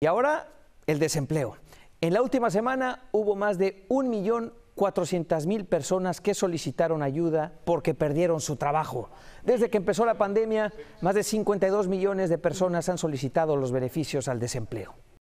Y ahora el desempleo. En la última semana hubo más de 1.400.000 personas que solicitaron ayuda porque perdieron su trabajo. Desde que empezó la pandemia, más de 52 millones de personas han solicitado los beneficios al desempleo.